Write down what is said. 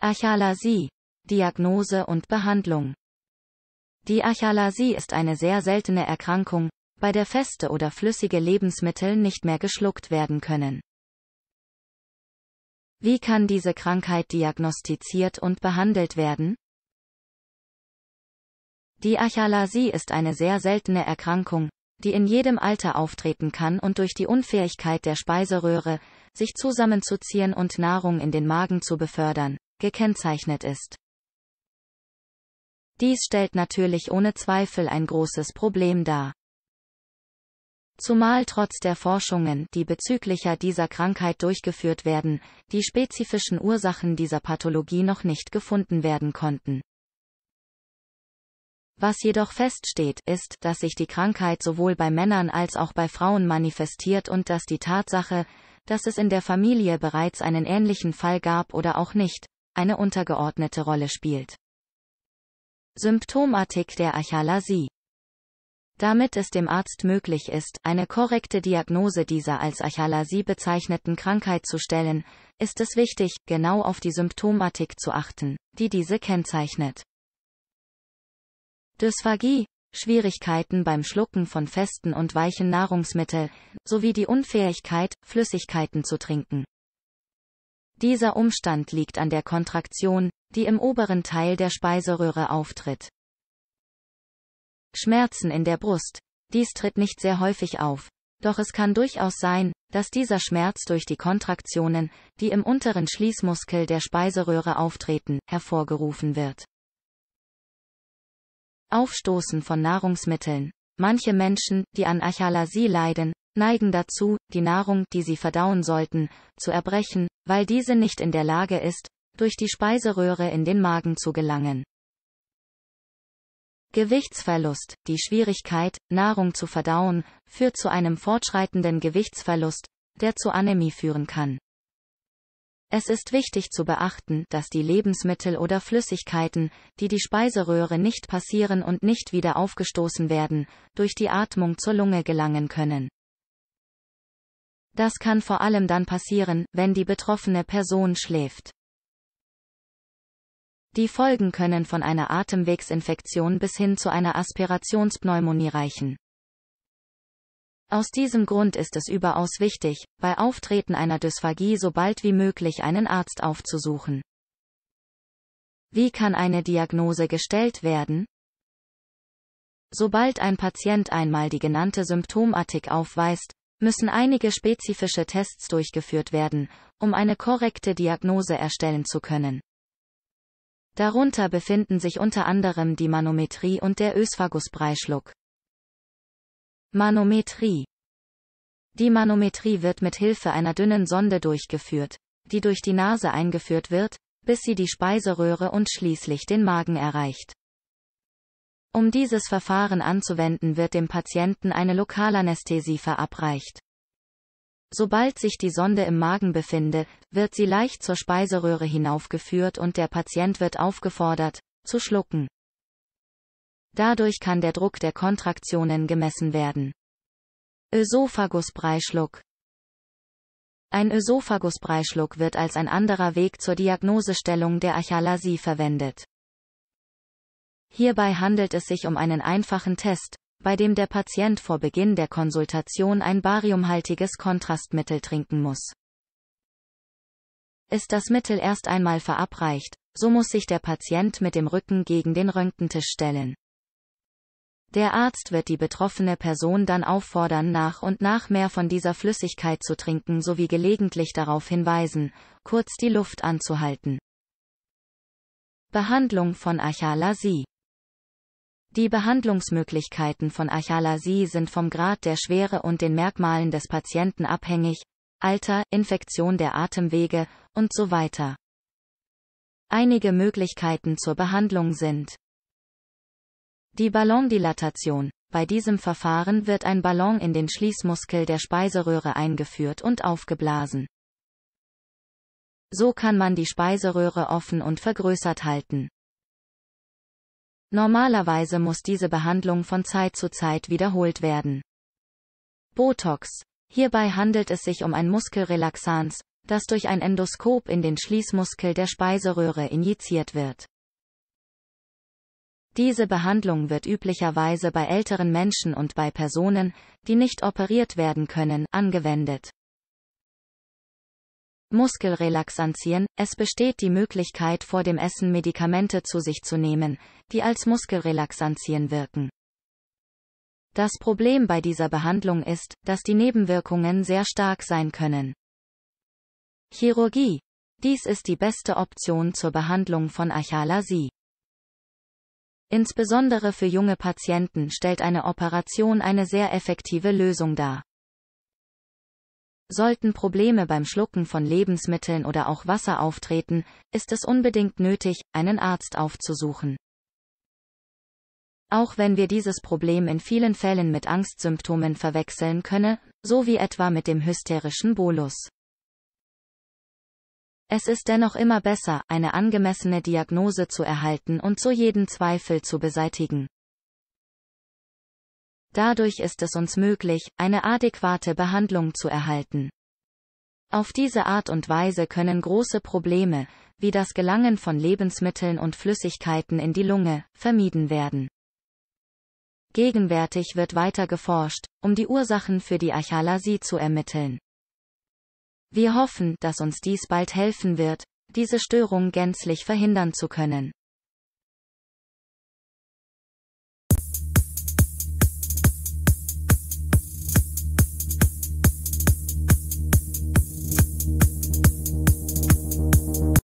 Achalasie. Diagnose und Behandlung. Die Achalasie ist eine sehr seltene Erkrankung, bei der feste oder flüssige Lebensmittel nicht mehr geschluckt werden können. Wie kann diese Krankheit diagnostiziert und behandelt werden? Die Achalasie ist eine sehr seltene Erkrankung, die in jedem Alter auftreten kann und durch die Unfähigkeit der Speiseröhre, sich zusammenzuziehen und Nahrung in den Magen zu befördern, gekennzeichnet ist. Dies stellt natürlich ohne Zweifel ein großes Problem dar. Zumal trotz der Forschungen, die bezüglicher dieser Krankheit durchgeführt werden, die spezifischen Ursachen dieser Pathologie noch nicht gefunden werden konnten. Was jedoch feststeht, ist, dass sich die Krankheit sowohl bei Männern als auch bei Frauen manifestiert und dass die Tatsache, dass es in der Familie bereits einen ähnlichen Fall gab oder auch nicht, eine untergeordnete Rolle spielt. Symptomatik der Achalasie damit es dem Arzt möglich ist, eine korrekte Diagnose dieser als Achalasie bezeichneten Krankheit zu stellen, ist es wichtig, genau auf die Symptomatik zu achten, die diese kennzeichnet. Dysphagie, Schwierigkeiten beim Schlucken von festen und weichen Nahrungsmitteln, sowie die Unfähigkeit, Flüssigkeiten zu trinken. Dieser Umstand liegt an der Kontraktion, die im oberen Teil der Speiseröhre auftritt. Schmerzen in der Brust. Dies tritt nicht sehr häufig auf. Doch es kann durchaus sein, dass dieser Schmerz durch die Kontraktionen, die im unteren Schließmuskel der Speiseröhre auftreten, hervorgerufen wird. Aufstoßen von Nahrungsmitteln. Manche Menschen, die an Achalasie leiden, neigen dazu, die Nahrung, die sie verdauen sollten, zu erbrechen, weil diese nicht in der Lage ist, durch die Speiseröhre in den Magen zu gelangen. Gewichtsverlust, die Schwierigkeit, Nahrung zu verdauen, führt zu einem fortschreitenden Gewichtsverlust, der zu Anämie führen kann. Es ist wichtig zu beachten, dass die Lebensmittel oder Flüssigkeiten, die die Speiseröhre nicht passieren und nicht wieder aufgestoßen werden, durch die Atmung zur Lunge gelangen können. Das kann vor allem dann passieren, wenn die betroffene Person schläft. Die Folgen können von einer Atemwegsinfektion bis hin zu einer Aspirationspneumonie reichen. Aus diesem Grund ist es überaus wichtig, bei Auftreten einer Dysphagie so bald wie möglich einen Arzt aufzusuchen. Wie kann eine Diagnose gestellt werden? Sobald ein Patient einmal die genannte Symptomatik aufweist, müssen einige spezifische Tests durchgeführt werden, um eine korrekte Diagnose erstellen zu können. Darunter befinden sich unter anderem die Manometrie und der Ösphagusbreischluck. Manometrie Die Manometrie wird mit Hilfe einer dünnen Sonde durchgeführt, die durch die Nase eingeführt wird, bis sie die Speiseröhre und schließlich den Magen erreicht. Um dieses Verfahren anzuwenden, wird dem Patienten eine Lokalanästhesie verabreicht. Sobald sich die Sonde im Magen befinde, wird sie leicht zur Speiseröhre hinaufgeführt und der Patient wird aufgefordert, zu schlucken. Dadurch kann der Druck der Kontraktionen gemessen werden. Ösophagusbreischluck Ein Ösophagusbreischluck wird als ein anderer Weg zur Diagnosestellung der Achalasie verwendet. Hierbei handelt es sich um einen einfachen Test, bei dem der Patient vor Beginn der Konsultation ein bariumhaltiges Kontrastmittel trinken muss. Ist das Mittel erst einmal verabreicht, so muss sich der Patient mit dem Rücken gegen den Röntgentisch stellen. Der Arzt wird die betroffene Person dann auffordern, nach und nach mehr von dieser Flüssigkeit zu trinken sowie gelegentlich darauf hinweisen, kurz die Luft anzuhalten. Behandlung von Achalasie die Behandlungsmöglichkeiten von Achalasie sind vom Grad der Schwere und den Merkmalen des Patienten abhängig, Alter, Infektion der Atemwege und so weiter. Einige Möglichkeiten zur Behandlung sind die Ballondilatation. Bei diesem Verfahren wird ein Ballon in den Schließmuskel der Speiseröhre eingeführt und aufgeblasen. So kann man die Speiseröhre offen und vergrößert halten. Normalerweise muss diese Behandlung von Zeit zu Zeit wiederholt werden. Botox. Hierbei handelt es sich um ein Muskelrelaxans, das durch ein Endoskop in den Schließmuskel der Speiseröhre injiziert wird. Diese Behandlung wird üblicherweise bei älteren Menschen und bei Personen, die nicht operiert werden können, angewendet. Muskelrelaxantien. Es besteht die Möglichkeit vor dem Essen Medikamente zu sich zu nehmen, die als Muskelrelaxantien wirken. Das Problem bei dieser Behandlung ist, dass die Nebenwirkungen sehr stark sein können. Chirurgie. Dies ist die beste Option zur Behandlung von Achalasie. Insbesondere für junge Patienten stellt eine Operation eine sehr effektive Lösung dar. Sollten Probleme beim Schlucken von Lebensmitteln oder auch Wasser auftreten, ist es unbedingt nötig, einen Arzt aufzusuchen. Auch wenn wir dieses Problem in vielen Fällen mit Angstsymptomen verwechseln können, so wie etwa mit dem hysterischen Bolus. Es ist dennoch immer besser, eine angemessene Diagnose zu erhalten und so jeden Zweifel zu beseitigen. Dadurch ist es uns möglich, eine adäquate Behandlung zu erhalten. Auf diese Art und Weise können große Probleme, wie das Gelangen von Lebensmitteln und Flüssigkeiten in die Lunge, vermieden werden. Gegenwärtig wird weiter geforscht, um die Ursachen für die Achalasie zu ermitteln. Wir hoffen, dass uns dies bald helfen wird, diese Störung gänzlich verhindern zu können.